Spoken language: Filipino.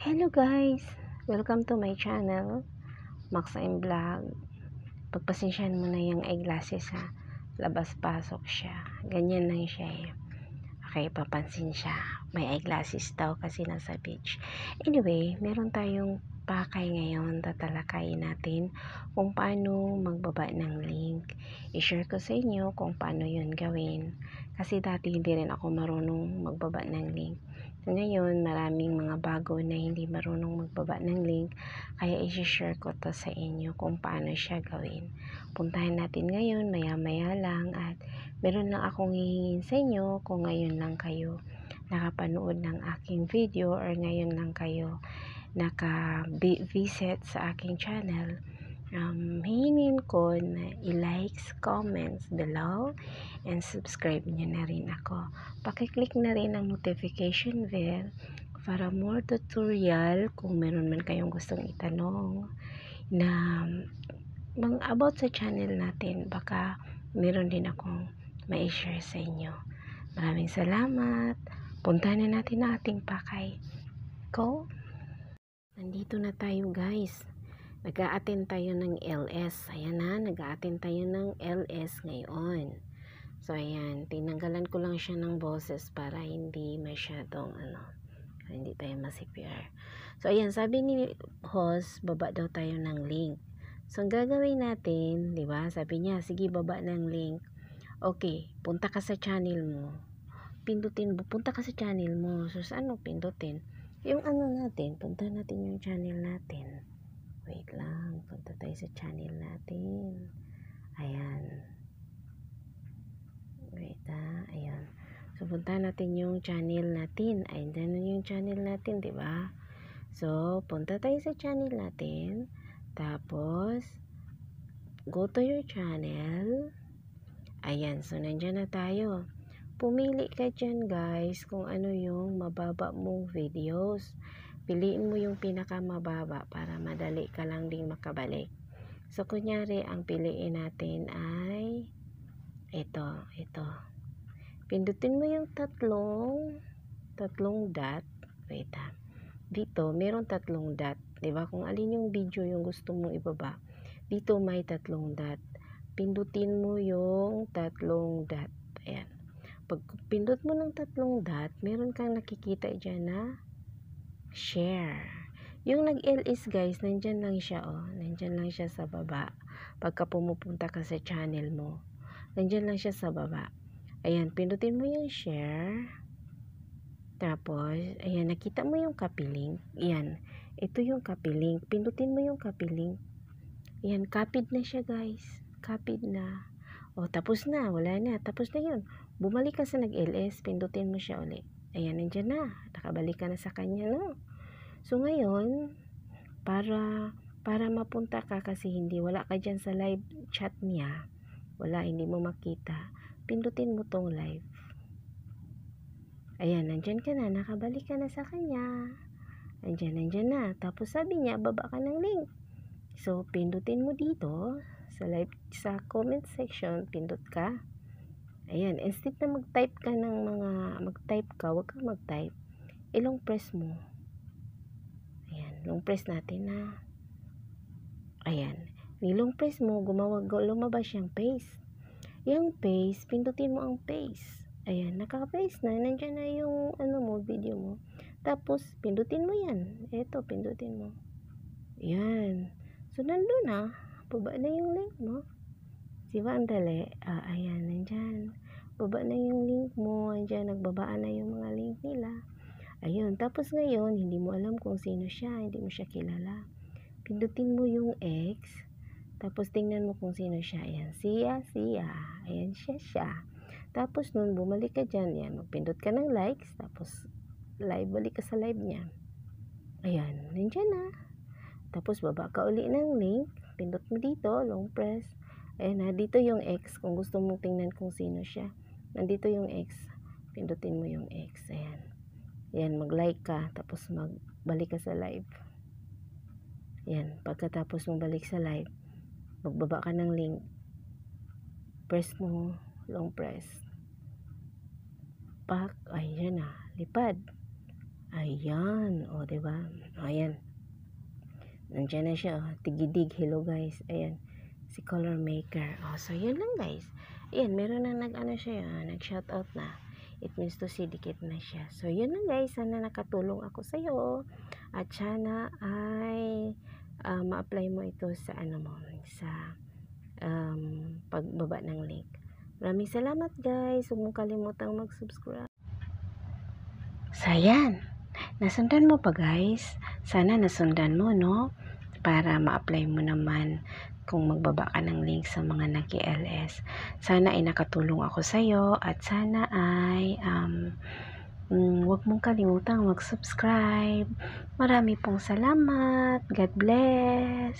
Hello guys! Welcome to my channel, Maxime Vlog. Pagpasensyahan mo na yung eyeglasses ha. Labas-pasok siya. Ganyan lang siya eh. Okay, papansin siya. May eyeglasses daw kasi nasa beach. Anyway, meron tayong pakay ngayon. Tatalakayin natin kung paano magbaba ng link. I-share ko sa inyo kung paano yun gawin. Kasi dati hindi rin ako marunong magbaba ng link So, ngayon, maraming mga bago na hindi marunong magbaba ng link. Kaya, isi-share ko to sa inyo kung paano siya gawin. Puntahan natin ngayon, maya-maya lang. At meron lang akong hihingin sa inyo kung ngayon lang kayo nakapanood ng aking video or ngayon lang kayo naka-visit sa aking channel um, hihingin ko na i-likes, comments below, and subscribe nyo na rin ako. Pakiclick na rin ang notification bell para more tutorial kung meron man kayong gustong itanong na um, mga about sa channel natin. Baka meron din akong ma-share sa inyo. Maraming salamat. Punta na natin ang ating pakay. Go! Nandito na tayo guys nag a tayo ng LS. Ayan na, nag a tayo ng LS ngayon. So, ayan, tinanggalan ko lang siya ng boses para hindi masyadong, ano, hindi tayo ma-CPR. So, ayan, sabi ni host, baba daw tayo ng link. So, ang gagawin natin, di ba, sabi niya, sige, baba ng link. Okay, punta ka sa channel mo. Pindutin, punta ka sa channel mo. So, saan mo pindutin? Yung ano natin, punta natin yung channel natin wait lang punta tayo sa channel natin ayan wait ha ah, ayan so punta natin yung channel natin ayan dyan yung channel natin ba diba? so punta tayo sa channel natin tapos go to your channel ayan so nandyan na tayo pumili ka dyan guys kung ano yung mababa mong videos piliin mo yung pinakamababa para madali ka lang ding makabalik. So, kunyari, ang piliin natin ay ito, ito. Pindutin mo yung tatlong tatlong dot. Wait ha. Dito, meron tatlong dot. ba diba? Kung alin yung video yung gusto mong ibaba. Dito may tatlong dot. Pindutin mo yung tatlong dot. Ayan. Pag pindot mo ng tatlong dot, meron kang nakikita dyan na share. Yung nag-LS guys, nandyan lang siya oh. Nandyan lang siya sa baba. Pagka pumupunta ka sa channel mo, nandyan lang siya sa baba. Ayan, pindutin mo yung share. Tapos, ayan, nakita mo yung copy link. Ayan, ito yung copy link. Pindutin mo yung copy link. Ayan, copied na siya guys. Copied na. O, oh, tapos na. Wala na. Tapos na yun. Bumalik ka sa nag-LS, pindutin mo siya ulit. Ayan, nandiyan na. Nakabalik ka na sa kanya, no? So, ngayon, para, para mapunta ka kasi hindi wala ka dyan sa live chat niya, wala, hindi mo makita, pindutin mo tong live. Ayan, nandiyan ka na, nakabalik ka na sa kanya. Nandiyan, nandiyan na. Tapos sabi niya, baba ka ng link. So, pindutin mo dito sa live, sa comment section, pindot ka. Ayan, instead na mag-type ka ng mga, mag-type ka, huwag kang mag-type, ilong eh, press mo. Ayan, long press natin na. Ayan, nilong press mo, gumawa, lumabas yung paste. Yung paste, pindutin mo ang paste. Ayan, nakaka paste na, nandiyan na yung, ano mo, video mo. Tapos, pindutin mo yan. Ito, pindutin mo. Ayan. So, nandun na. Baba na yung link mo. Diba, ang dali? Ah, ayan, nandyan baba na yung link mo, andyan, nagbabaan na yung mga link nila. Ayun, tapos ngayon, hindi mo alam kung sino siya, hindi mo siya kilala. Pindutin mo yung X, tapos tingnan mo kung sino siya. Ayan, siya, siya. Ayan, siya, siya. Tapos nun, bumalik ka dyan. Ayan, magpindot ka ng likes, tapos live, balik ka sa live niya. Ayan, nandiyan na. Tapos baba ka uli ng link, pindot mo dito, long press. Ayan na, dito yung X kung gusto mong tingnan kung sino siya nandito yung X pindutin mo yung X ayan ayan mag like ka tapos magbalik ka sa live ayan pagkatapos mong balik sa live magbaba ka ng link press mo long press pak ayan na ah, lipad ayan o oh, diba ayan nandiyan na siya oh. tigidig hello guys ayan si color maker oh so yun lang guys Ayan, meron na nag-ano siya, ah, nag-shoutout na. It means to see dikit na siya. So, yun na guys. Sana nakatulong ako sa iyo. At sana ay uh, ma-apply mo ito sa ano mo, sa um, pagbaba ng link. Maraming salamat guys. Huwag mong kalimutang mag-subscribe. Sayan. Nasundan mo pa guys. Sana nasundan mo no para ma-apply mo naman kung magbaba ka ng link sa mga nag-LS. Sana ay nakatulong ako sa iyo at sana ay um, mm, huwag mong kalimutang mag-subscribe. Marami pong salamat. God bless.